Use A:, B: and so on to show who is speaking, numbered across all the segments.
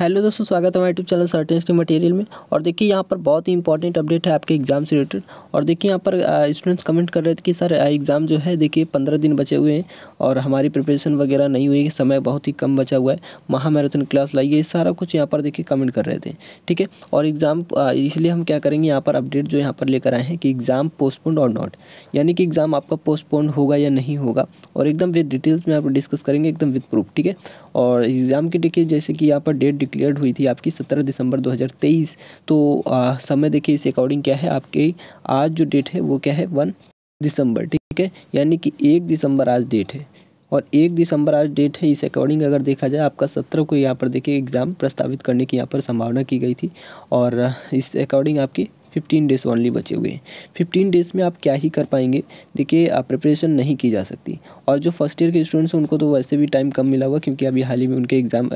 A: hello दोस्तों स्वागत है हमारे यूट्यूब चैनल सर्टेंसटी मटेरियल में और देखिए यहाँ पर बहुत ही इंपॉर्टेंट अपडेट है आपके एग्ज़ाम से रिलेटेड और देखिए यहाँ पर स्टूडेंट्स कमेंट कर रहे थे कि सर एग्ज़ाम जो है देखिए पंद्रह दिन बचे हुए हैं और हमारी प्रिपरेशन वगैरह नहीं हुई है समय बहुत ही कम बचा हुआ है महामैराथन क्लास लाइए सारा कुछ यहाँ पर देखिए कमेंट कर रहे थे ठीक है और एग्ज़ाम इसलिए हम क्या करेंगे यहाँ पर अपडेट जो यहाँ पर लेकर आए हैं कि एग्ज़ाम पोस्टपोन और नॉट यानी कि एग्ज़ाम आपका पोस्टपोन्ड होगा या नहीं होगा और एकदम विद डिटेल्स में आप डिस्कस करेंगे एकदम विद प्रूफ ठीक है और एग्ज़ाम की देखिए जैसे कि यहाँ पर डेट डिक्लेयर्ड हुई थी आपकी 17 दिसंबर 2023 तो आ, समय देखिए इस अकॉर्डिंग क्या है आपके आज जो डेट है वो क्या है वन दिसंबर ठीक है यानी कि एक दिसंबर आज डेट है और एक दिसंबर आज डेट है इस अकॉर्डिंग अगर देखा जाए आपका सत्रह को यहाँ पर देखिए एग्ज़ाम प्रस्तावित करने की यहाँ पर संभावना की गई थी और इस अकॉर्डिंग आपकी फिफ्टीन डेज़ ओनली बचे हुए हैं फिफ्टीन डेज़ में आप क्या ही कर पाएंगे देखिए आप प्रिपरेशन नहीं की जा सकती और जो फर्स्ट ईयर के स्टूडेंट्स हैं उनको तो वैसे भी टाइम कम मिला हुआ क्योंकि अभी हाल ही में उनके एग्ज़ाम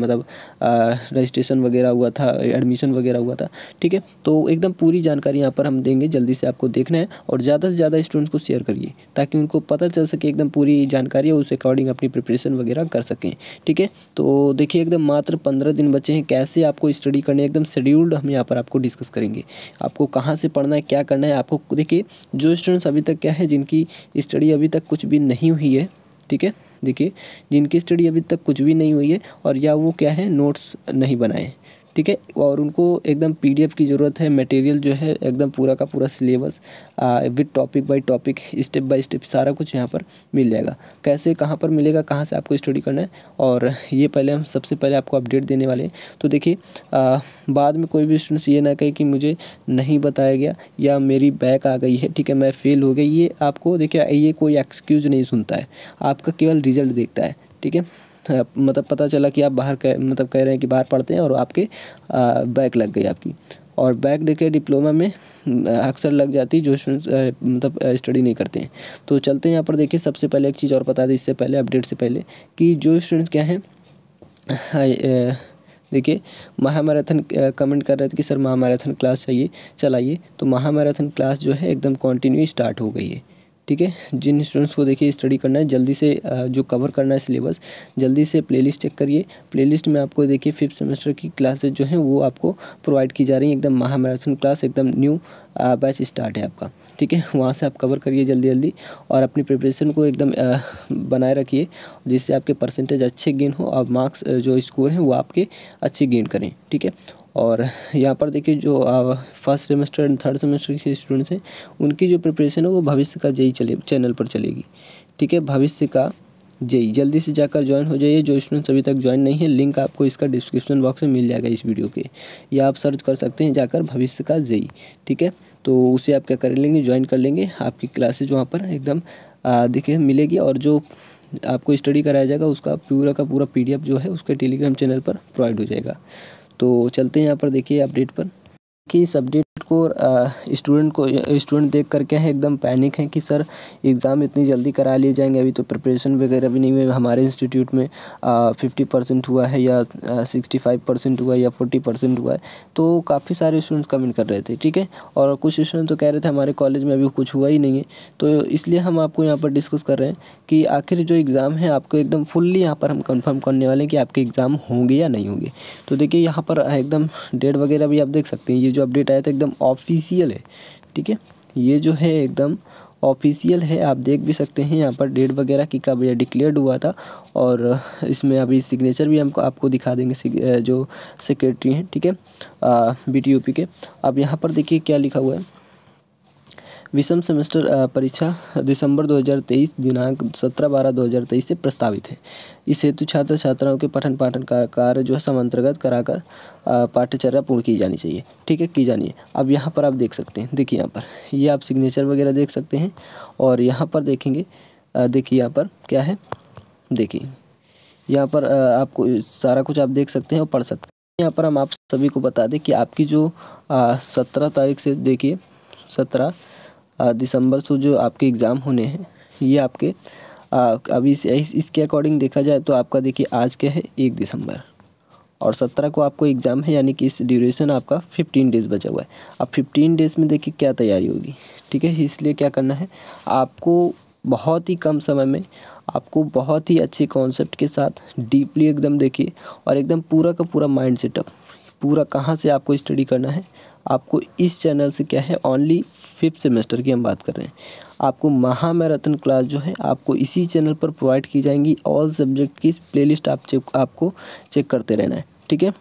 A: मतलब रजिस्ट्रेशन वगैरह हुआ था एडमिशन वगैरह हुआ था ठीक है तो एकदम पूरी जानकारी यहाँ पर हम देंगे जल्दी से आपको देखना है और ज़्यादा से ज़्यादा स्टूडेंट्स को शेयर करिए ताकि उनको पता चल सके एकदम पूरी जानकारी और उस अकॉर्डिंग अपनी प्रिपरेशन वगैरह कर सकें ठीक है तो देखिए एकदम मात्र पंद्रह दिन बचे हैं कैसे आपको स्टडी करने एकदम शेड्यूल्ड हम यहाँ पर आपको डिस्कस करेंगे आपको कहाँ से पढ़ना है क्या करना है आपको देखिए जो स्टूडेंट्स अभी तक क्या है जिनकी स्टडी अभी तक कुछ भी नहीं हुई है ठीक है देखिए जिनकी स्टडी अभी तक कुछ भी नहीं हुई है और या वो क्या है नोट्स नहीं बनाए ठीक है और उनको एकदम पीडीएफ की ज़रूरत है मटेरियल जो है एकदम पूरा का पूरा syllabus with topic by topic step by step सारा कुछ यहाँ पर मिल जाएगा कैसे कहाँ पर मिलेगा कहाँ से आपको स्टडी करना है और ये पहले हम सबसे पहले आपको अपडेट देने वाले हैं तो देखिए बाद में कोई भी स्टूडेंट्स ये ना कहे कि मुझे नहीं बताया गया या मेरी बैक आ गई है ठीक है मैं फेल हो गई ये आपको देखिए ये कोई एक्सक्यूज़ नहीं सुनता है आपका केवल रिजल्ट देखता है ठीक है मतलब पता चला कि आप बाहर कह मतलब कह रहे हैं कि बाहर पढ़ते हैं और आपके बैक लग गई आपकी और बैक देखे डिप्लोमा में अक्सर लग जाती जो मतलब स्टडी नहीं करते हैं तो चलते हैं यहाँ पर देखिए सबसे पहले एक चीज़ और बता दें इससे पहले अपडेट से पहले कि जो स्टूडेंट्स क्या हैं देखिए महामैराथन कमेंट कर रहे थे कि सर महामैराथन क्लास चाहिए चलाइए तो महामैराथन क्लास जो है एकदम कंटिन्यू स्टार्ट हो गई है ठीक है जिन स्टूडेंट्स को देखिए स्टडी करना है जल्दी से जो कवर करना है सिलेबस जल्दी से प्लेलिस्ट चेक करिए प्लेलिस्ट में आपको देखिए फिफ्थ सेमेस्टर की क्लासेज जो हैं वो आपको प्रोवाइड की जा रही हैं एकदम महामैराथन क्लास एकदम न्यू बैच स्टार्ट है आपका ठीक है वहाँ से आप कवर करिए जल्दी जल्दी और अपनी प्रिपरेशन को एकदम बनाए रखिए जिससे आपके परसेंटेज अच्छे गेन हो और मार्क्स जो स्कोर हैं वो आपके अच्छे गेन करें ठीक है और यहाँ पर देखिए जो first semester and third semester के स्टूडेंट्स हैं उनकी जो प्रिपरेशन है वो भविष्य का जेई चले चैनल पर चलेगी ठीक है भविष्य का जेई जल्दी से जाकर ज्वाइन हो जाइए जो स्टूडेंट्स अभी तक ज्वाइन नहीं है लिंक आपको इसका डिस्क्रिप्शन बॉक्स में मिल जाएगा इस वीडियो के या आप सर्च कर सकते हैं जाकर भविष्य का जेई ठीक है तो उसे आप क्या कर लेंगे ज्वाइन कर लेंगे आपकी क्लासेज वहाँ पर एकदम देखिए मिलेगी और जो आपको स्टडी कराया जाएगा उसका पूरा का पूरा पीडीएफ जो है उसके टेलीग्राम चैनल पर प्रोवाइड हो जाएगा तो चलते हैं यहाँ पर देखिए अपडेट पर कि इस अपडेट को स्टूडेंट को स्टूडेंट देख करके हैं एकदम पैनिक हैं कि सर एग्ज़ाम इतनी जल्दी करा लिए जाएंगे अभी तो प्रिपरेशन वगैरह भी नहीं हुई हमारे इंस्टीट्यूट में फिफ्टी परसेंट हुआ है या सिक्सटी फाइव परसेंट हुआ है या फोर्टी परसेंट हुआ है तो काफ़ी सारे स्टूडेंट्स कमेंट कर रहे थे ठीक है और कुछ स्टूडेंट तो कह रहे थे हमारे कॉलेज में अभी कुछ हुआ ही नहीं है तो इसलिए हम आपको यहाँ पर डिस्कस कर रहे हैं कि आखिर जो एग्ज़ाम है आपको एकदम फुल्ली यहाँ पर हम कन्फर्म करने वाले हैं कि आपके एग्ज़ाम होंगे या नहीं होंगे तो देखिए यहाँ पर एकदम डेट वगैरह भी आप देख सकते हैं ये जो अपडेट आया था एकदम ऑफिशियल है ठीक है ये जो है एकदम ऑफिशियल है आप देख भी सकते हैं यहाँ पर डेट वगैरह की कब यह डिक्लेयर्ड हुआ था और इसमें अभी सिग्नेचर भी हमको आपको दिखा देंगे जो सेक्रेटरी हैं ठीक है बी पी के अब यहाँ पर देखिए क्या लिखा हुआ है विषम सेमेस्टर परीक्षा दिसंबर 2023 दिनांक 17 बारह 2023 से प्रस्तावित है इस हेतु छात्र छात्राओं के पठन पाठन का कार्य जो है समांतरगत कराकर पाठ्यचर्या पूर्ण की जानी चाहिए ठीक है की जानी है अब यहाँ पर आप देख सकते हैं देखिए यहाँ पर ये आप सिग्नेचर वगैरह देख सकते हैं और यहाँ पर देखेंगे देखिए यहाँ पर क्या है देखिए यहाँ पर आपको सारा कुछ आप देख सकते हैं और पढ़ सकते हैं यहाँ पर हम आप सभी को बता दें कि आपकी जो सत्रह तारीख से देखिए सत्रह दिसंबर से जो आपके एग्ज़ाम होने हैं ये आपके अभी इस, इसके अकॉर्डिंग देखा जाए तो आपका देखिए आज क्या है एक दिसंबर और सत्रह को आपको एग्ज़ाम है यानी कि इस ड्यूरेशन आपका फिफ्टीन डेज़ बचा हुआ है अब फिफ्टीन डेज़ में देखिए क्या तैयारी होगी ठीक है इसलिए क्या करना है आपको बहुत ही कम समय में आपको बहुत ही अच्छे कॉन्सेप्ट के साथ डीपली एकदम देखिए और एकदम पूरा का पूरा माइंड सेटअप पूरा कहाँ से आपको स्टडी करना है आपको इस चैनल से क्या है ओनली फिफ्थ सेमेस्टर की हम बात कर रहे हैं आपको महामैराथन क्लास जो है आपको इसी चैनल पर प्रोवाइड की जाएंगी ऑल सब्जेक्ट की प्लेलिस्ट आप चेक आपको चेक करते रहना है ठीक है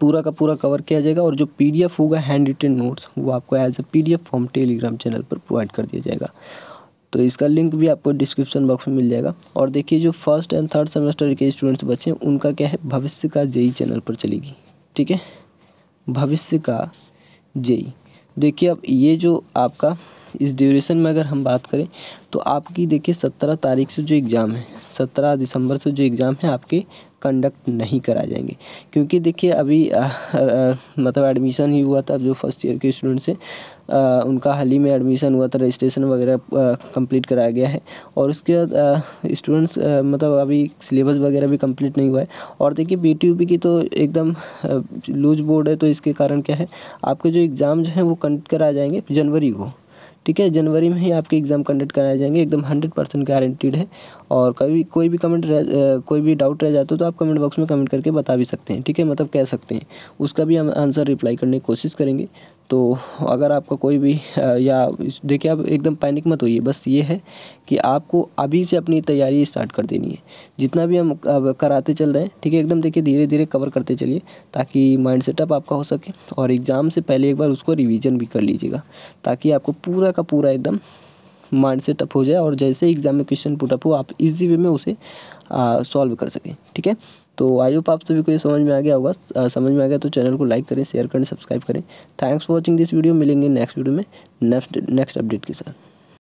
A: पूरा का पूरा कवर किया जाएगा और जो पीडीएफ होगा हैंड रिटेन नोट्स वो आपको as the PDF form Telegram channel पर प्रोवाइड कर दिया जाएगा तो इसका लिंक भी आपको डिस्क्रिप्शन बॉक्स में मिल जाएगा और देखिए जो फर्स्ट एंड थर्ड सेमेस्टर के स्टूडेंट्स बचे हैं उनका क्या है भविष्य का जेई चैनल e पर चलेगी ठीक है भविष्य का जय देखिए अब ये जो आपका इस ड्यूरेशन में अगर हम बात करें तो आपकी देखिए सत्रह तारीख से जो एग्ज़ाम है सत्रह दिसंबर से जो एग्ज़ाम है आपके कंडक्ट नहीं कराए जाएंगे क्योंकि देखिए अभी मतलब एडमिशन ही हुआ था जो फर्स्ट ईयर के स्टूडेंट्स हैं उनका हाल ही में एडमिशन हुआ था रजिस्ट्रेशन वगैरह कंप्लीट कराया गया है और उसके बाद स्टूडेंट्स मतलब अभी सिलेबस वगैरह भी कंप्लीट नहीं हुआ है और देखिए बी टी की तो एकदम लूज बोर्ड है तो इसके कारण क्या है आपके जो एग्ज़ाम जो हैं वो कंडक्ट कराए जाएंगे जनवरी को ठीक है जनवरी में ही आपके एग्ज़ाम कंडक्ट कराए जाएंगे एकदम हंड्रेड परसेंट गारंटीड है और कभी कोई भी कमेंट रह कोई भी डाउट रह जाता है तो आप कमेंट बॉक्स में कमेंट करके बता भी सकते हैं ठीक है मतलब कह सकते हैं उसका भी हम आंसर रिप्लाई करने की कोशिश करेंगे तो अगर आपका कोई भी या देखिए आप एकदम पैनिक मत होइए बस ये है कि आपको अभी से अपनी तैयारी स्टार्ट कर देनी है जितना भी हम कराते चल रहे हैं ठीक है एकदम देखिए धीरे धीरे कवर करते चलिए ताकि माइंड सेटअप आपका हो सके और एग्ज़ाम से पहले एक बार उसको रिवीजन भी कर लीजिएगा ताकि आपको पूरा का पूरा एकदम माइंड से अप हो जाए और जैसे एग्जाम में क्वेश्चन पुटअप हो आप इजी वे में उसे सॉल्व कर सकें ठीक है तो आई होप आप सभी को ये समझ में आ गया होगा समझ में आ गया तो चैनल को लाइक करें शेयर करें सब्सक्राइब करें thanks for watching this video मिलेंगे नेक्स्ट वीडियो में नेक्स्ट नेक्स्ट अपडेट के साथ